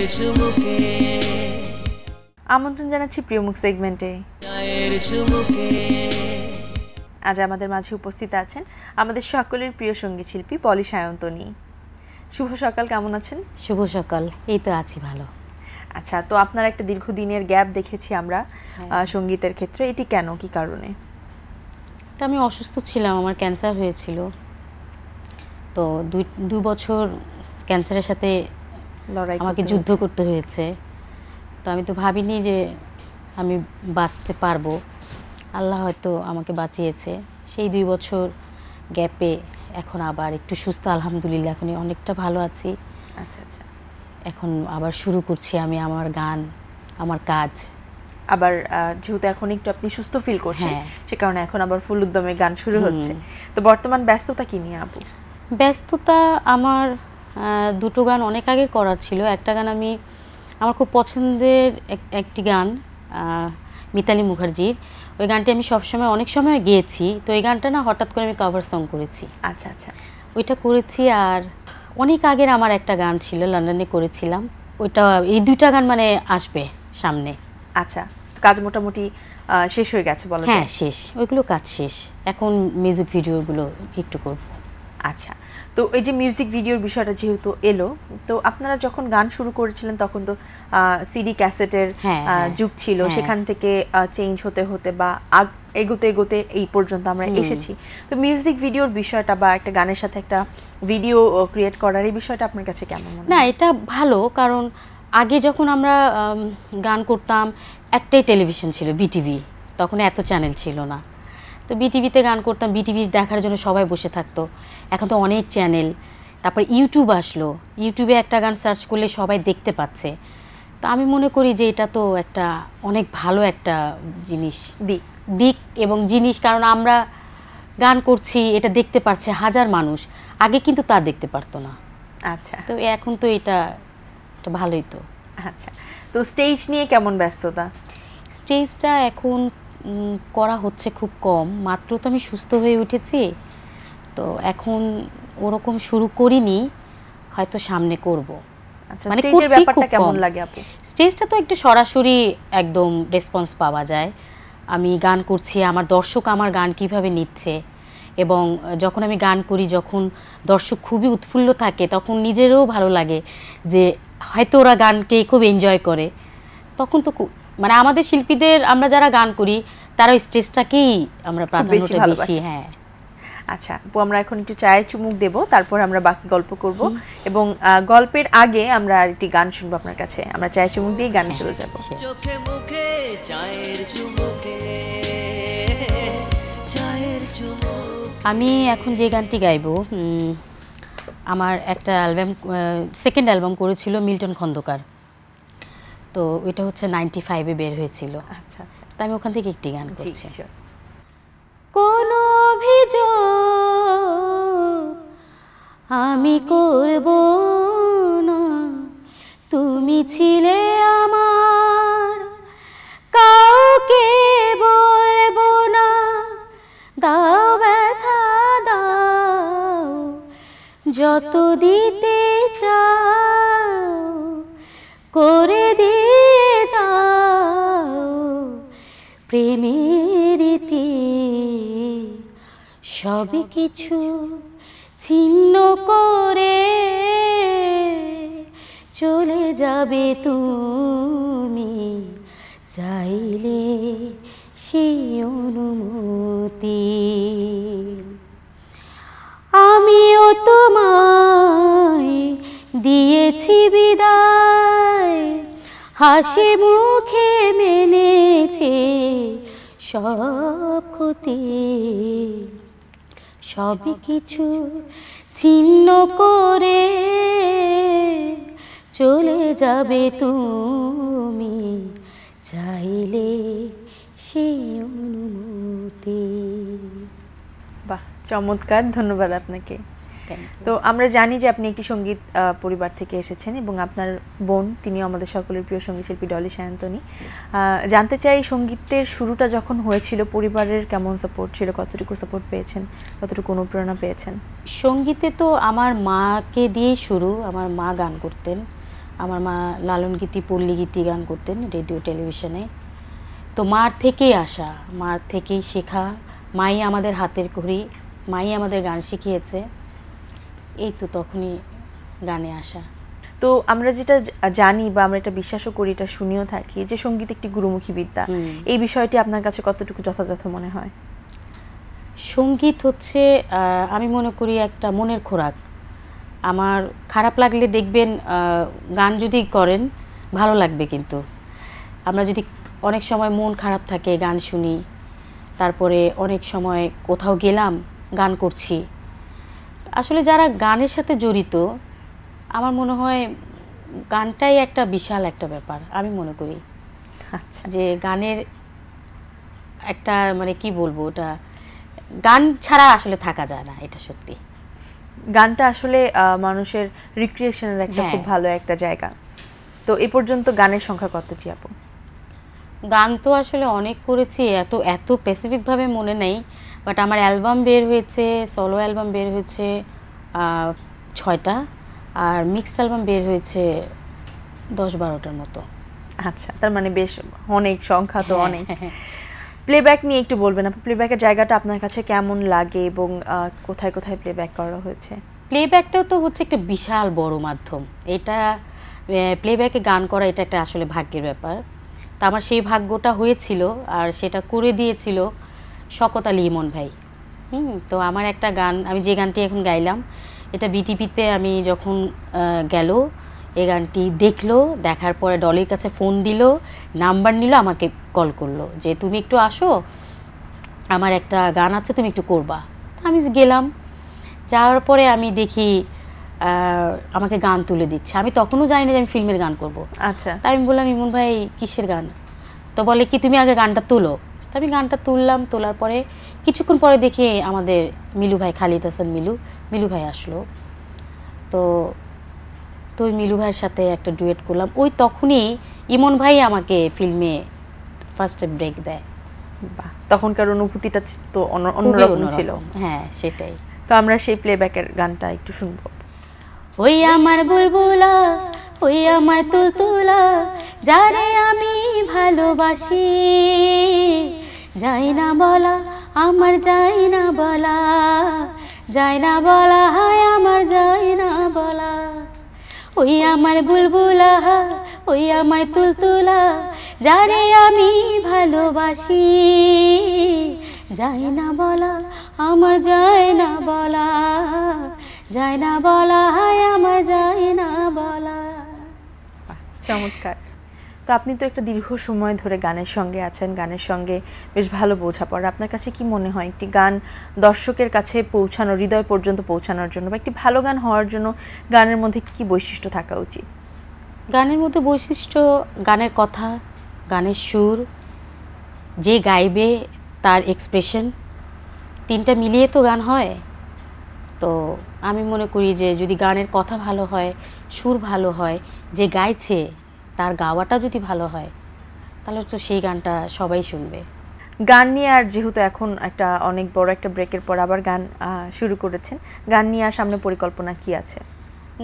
চায়ের চুমুকে আমন্ত্রণ জানাচ্ছি প্রিয় মুখ সেগমেন্টে চায়ের চুমুকে আজ আমাদের মাঝে উপস্থিত আছেন আমাদের সকলের প্রিয় সঙ্গীত শিল্পী পলি সায়ন্তনী শুভ সকাল কেমন আছেন শুভ সকাল এই তো আছি ভালো আচ্ছা তো আপনার একটা দীর্ঘদিনের গ্যাপ দেখেছি আমরা হ্যাঁ। সঙ্গীতের ক্ষেত্রে এটি কেন কি কারণে এটা আমি অসুস্থ ছিলাম আমার ক্যান্সার হয়েছিল তো দুই দু বছর ক্যান্সারের সাথে লড়াই আমাকে যুদ্ধ করতে হয়েছে তো আমি তো ভাবিনি যে আমি বাঁচতে পারবো আল্লাহ হয়তো আমাকে বাঁচিয়েছে সেই দুই বছর গ্যাপে এখন আবার একটু সুস্থ আলহামদুলিল্লাহ এখন অনেকটা ভালো আছি আচ্ছা আচ্ছা এখন আবার শুরু করছি আমি আমার গান আমার কাজ আবার যেহেতু এখন একটু আপনি সুস্থ ফিল করছেন হ্যাঁ। সে কারণে এখন আবার ফুল উদ্যমে গান শুরু হচ্ছে তো বর্তমান ব্যস্ততা কি নিয়ে আপু ব্যস্ততা আমার দুটো গান অনেক আগে করার ছিল একটা গান আমি আমার খুব পছন্দের একটি গান মিতালি মুখার্জির ওই গানটি আমি সবসময় অনেক সময় গেয়েছি তো এই গানটা না হঠাৎ করে আমি কভার সং করেছি আচ্ছা আচ্ছা ওইটা করেছি আর অনেক আগের আমার একটা গান ছিল লন্ডনে করেছিলাম ওইটা এই দুইটা গান মানে আসবে সামনে আচ্ছা কাজ মোটামুটি শেষ হয়ে গেছে বলো হ্যাঁ শেষ ওইগুলো কাজ শেষ এখন মিউজিক ভিডিওগুলো একটু করব আচ্ছা তো এই যে মিউজিক ভিডিওর বিষয়টা যেহেতু এলো তো আপনারা যখন গান শুরু করেছিলেন তখন তো সিডি ক্যাসেটের হ্যাঁ, হ্যাঁ, যুগ ছিল হ্যাঁ। সেখান থেকে চেঞ্জ হতে হতে বা এগোতে এগোতে এই পর্যন্ত আমরা এসেছি তো মিউজিক ভিডিওর বিষয়টা বা একটা গানের সাথে একটা ভিডিও ক্রিয়েট করার এই বিষয়টা আপনার কাছে কেমন না এটা ভালো কারণ আগে যখন আমরা গান করতাম একটাই টেলিভিশন ছিল বিটিভি তখন এত চ্যানেল ছিল না তো বিটিভিতে গান করতাম বিটিভি দেখার জন্য সবাই বসে থাকতো এখন তো অনেক চ্যানেল তারপর ইউটিউব আসলো ইউটিউবে একটা গান সার্চ করলে সবাই দেখতে পাচ্ছে তো আমি মনে করি যে এটা তো একটা অনেক ভালো একটা জিনিস দিক দিক এবং জিনিস কারণ আমরা গান করছি এটা দেখতে পারছে হাজার মানুষ আগে কিন্তু তা দেখতে পারতো না আচ্ছা তো এখন তো এটা এটা ভালোই তো আচ্ছা তো স্টেজ নিয়ে কেমন ব্যস্ততা স্টেজটা এখন করা হচ্ছে খুব কম মাত্র তো আমি সুস্থ হয়ে উঠেছি তো এখন ওরকম শুরু করিনি হয়তো সামনে করব আচ্ছা, মানে ব্যাপারটা কেমন লাগে আপু স্টেজটা তো একটা সরাসরি একদম রেসপন্স পাওয়া যায় আমি গান করছি আমার দর্শক আমার গান কিভাবে নিচ্ছে এবং যখন আমি গান করি যখন দর্শক খুবই উৎফুল্ল থাকে তখন নিজেরও ভালো লাগে যে হয়তো ওরা গানকে খুব এনজয় করে তখন তো মানে আমাদের শিল্পীদের আমরা যারা গান করি তারা স্টেজটাকেই আমরা প্রাধান্যটা বেশি হ্যাঁ আচ্ছা আপু আমরা এখন একটু চায়ে চুমুক দেব তারপর আমরা বাকি গল্প করব এবং গল্পের আগে আমরা আর একটি গান শুনবো আপনার কাছে আমরা চায়ে চুমুক দিয়ে গান চলে যাব হ্যাঁ, হ্যাঁ। চোখে মুখে চায়ের চুমুকে চায়ের চুমুক আমি এখন যে গানটি গাইবো আমার একটা অ্যালবাম সেকেন্ড অ্যালবাম করেছিল মিল্টন খন্দকার তো এটা হচ্ছে নাইনটি ফাইভে বের হয়েছিল আচ্ছা আচ্ছা তাই আমি ওখান থেকে একটি গান করছি কোন অভিযোগ আমি করব না তুমি ছিলে আমার কাউকে বলব না দাও ব্যথা দাও যত দিতে চাও করে প্রেমেরিতে সব কিছু ছিন্ন করে চলে যাবে তুমি চাইলে সেই অনুমতি আমিও তোমায় দিয়েছি বিদায় হাসি মুখে মেনেছে সব ক্ষতি সব কিছু ছিন্ন করে চলে যাবে তুমি চাইলে সেই অনুমতি বাহ চমৎকার ধন্যবাদ আপনাকে তো আমরা জানি যে আপনি একটি সঙ্গীত পরিবার থেকে এসেছেন এবং আপনার বোন তিনিও আমাদের সকলের প্রিয় সঙ্গীত শিল্পী ডলি সায়ন্তনী জানতে চাই সঙ্গীতের শুরুটা যখন হয়েছিল পরিবারের কেমন সাপোর্ট ছিল কতটুকু সাপোর্ট পেয়েছেন কতটুকু অনুপ্রেরণা পেয়েছেন সঙ্গীতে তো আমার মাকে দিয়েই শুরু আমার মা গান করতেন আমার মা লালন গীতি পল্লী গীতি গান করতেন রেডিও টেলিভিশনে তো মার থেকেই আসা মার থেকেই শেখা মাই আমাদের হাতের ঘড়ি মাই আমাদের গান শিখিয়েছে এই তো তখনই গানে আসা তো আমরা যেটা জানি বা আমরা এটা বিশ্বাসও করি এটা শুনেও থাকি যে সঙ্গীত একটি গুরুমুখী বিদ্যা এই বিষয়টি আপনার কাছে কতটুকু যথাযথ মনে হয় সঙ্গীত হচ্ছে আমি মনে করি একটা মনের খোরাক আমার খারাপ লাগলে দেখবেন গান যদি করেন ভালো লাগবে কিন্তু আমরা যদি অনেক সময় মন খারাপ থাকে গান শুনি তারপরে অনেক সময় কোথাও গেলাম গান করছি আসলে যারা গানের সাথে জড়িত আমার মনে হয় গানটাই একটা বিশাল একটা ব্যাপার আমি মনে করি আচ্ছা যে গানের একটা মানে কি বলবো ওটা গান ছাড়া আসলে থাকা যায় না এটা সত্যি গানটা আসলে মানুষের রিক্রিয়েশনের একটা হ্যাঁ। খুব ভালো একটা জায়গা তো এ পর্যন্ত গানের সংখ্যা কত জি আপু গান তো আসলে অনেক করেছি এত এত স্পেসিফিকভাবে মনে নেই বাট আমার অ্যালবাম বের হয়েছে সলো অ্যালবাম বের হয়েছে ছয়টা আর মিক্সড অ্যালবাম বের হয়েছে দশ বারোটার মতো আচ্ছা তার মানে বেশ অনেক সংখ্যা তো হ্যাঁ, অনেক প্লেব্যাক হ্যাঁ। নিয়ে একটু বলবেন আপনি প্লেব্যাকের জায়গাটা আপনার কাছে কেমন লাগে এবং কোথায় কোথায় প্লেব্যাক করা হয়েছে প্লেব্যাকটাও তো হচ্ছে একটা বিশাল বড় মাধ্যম এটা প্লেব্যাকে গান করা এটা একটা আসলে ভাগ্যের ব্যাপার তা আমার সেই ভাগ্যটা হয়েছিল আর সেটা করে দিয়েছিল শকত আলী ইমন ভাই হুম তো আমার একটা গান আমি যে গানটি এখন গাইলাম এটা বিটিপিতে আমি যখন গেল এ গানটি দেখলো দেখার পরে ডলির কাছে ফোন দিল নাম্বার নিল আমাকে কল করলো যে তুমি একটু আসো আমার একটা গান আছে তুমি একটু করবা আমি গেলাম যাওয়ার পরে আমি দেখি আমাকে গান তুলে দিচ্ছে আমি তখনও জানি না যে আমি ফিল্মের গান করব আচ্ছা তাই আমি বললাম ইমন ভাই কিসের গান তো বলে কি তুমি আগে গানটা তুলো তো আমি গানটা তুললাম তোলার পরে কিছুক্ষণ পরে দেখি আমাদের মিলু ভাই খালিদ হাসান মিলু মিলু ভাই আসলো তো তো ওই মিলু ভাইয়ের সাথে একটা ডুয়েট করলাম ওই তখনই ইমন ভাই আমাকে ফিল্মে ফার্স্টে ব্রেক দেয় তখনকার অনুভূতিটা তো অন্যরকম ছিল হ্যাঁ সেটাই তো আমরা সেই প্লেব্যাকের গানটা একটু শুনবো ওই আমার বুলবুলা ওই আমার তুলতুলা যারে আমি ভালোবাসি যাই না বলা আমার যাই না বলা যাই না বলা হায় আমার যাই না বলা ওই আমার বুলবুলা ওই আমার তুলতুলা যারে আমি ভালোবাসি যাই না বলা আমার যাই না বলা যাই না বলা হায় আমার যাই না বলা চমৎকার তো আপনি তো একটা দীর্ঘ সময় ধরে গানের সঙ্গে আছেন গানের সঙ্গে বেশ ভালো বোঝাপড়া আপনার কাছে কি মনে হয় একটি গান দর্শকের কাছে পৌঁছানো হৃদয় পর্যন্ত পৌঁছানোর জন্য বা একটি ভালো গান হওয়ার জন্য গানের মধ্যে কি বৈশিষ্ট্য থাকা উচিত গানের মধ্যে বৈশিষ্ট্য গানের কথা গানের সুর যে গাইবে তার এক্সপ্রেশন তিনটা মিলিয়ে তো গান হয় তো আমি মনে করি যে যদি গানের কথা ভালো হয় সুর ভালো হয় যে গাইছে তার গাওয়াটা যদি ভালো হয় তাহলে তো সেই গানটা সবাই শুনবে গান নিয়ে আর যেহেতু এখন একটা অনেক বড় একটা ব্রেকের পর আবার গান শুরু করেছেন গান নিয়ে আর সামনে পরিকল্পনা কি আছে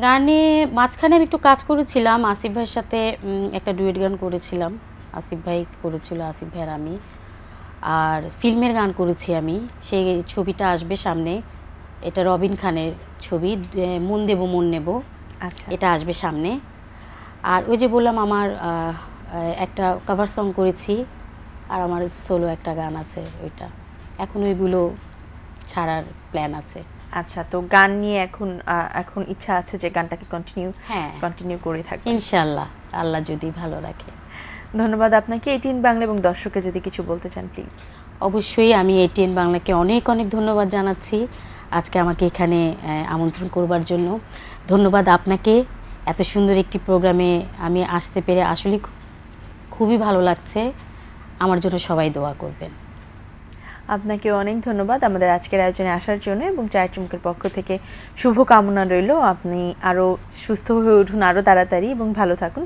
গানে মাঝখানে আমি একটু কাজ করেছিলাম আসিফ ভাইয়ের সাথে একটা ডুয়েট গান করেছিলাম আসিফ ভাই করেছিল আসিফ ভাইয়ের আমি আর ফিল্মের গান করেছি আমি সেই ছবিটা আসবে সামনে এটা রবিন খানের ছবি মন দেবো মন নেব আচ্ছা এটা আসবে সামনে আর ওই যে বললাম আমার একটা কাভার সং করেছি আর আমার সোলো একটা গান আছে ওইটা এখন ওইগুলো ছাড়ার প্ল্যান আছে আচ্ছা তো গান নিয়ে এখন এখন ইচ্ছা আছে যে গানটাকে কন্টিনিউ হ্যাঁ কন্টিনিউ করে থাকবে ইনশাল্লাহ আল্লাহ যদি ভালো রাখে ধন্যবাদ আপনাকে এটিএন বাংলা এবং দর্শককে যদি কিছু বলতে চান প্লিজ অবশ্যই আমি এটিএন বাংলাকে অনেক অনেক ধন্যবাদ জানাচ্ছি আজকে আমাকে এখানে আমন্ত্রণ করবার জন্য ধন্যবাদ আপনাকে এত সুন্দর একটি প্রোগ্রামে আমি আসতে পেরে আসলে খুবই ভালো লাগছে আমার জন্য সবাই দোয়া করবেন আপনাকে অনেক ধন্যবাদ আমাদের আজকের আয়োজনে আসার জন্য এবং চায়ের চুমকের পক্ষ থেকে শুভকামনা রইল আপনি আরও সুস্থ হয়ে উঠুন আরও তাড়াতাড়ি এবং ভালো থাকুন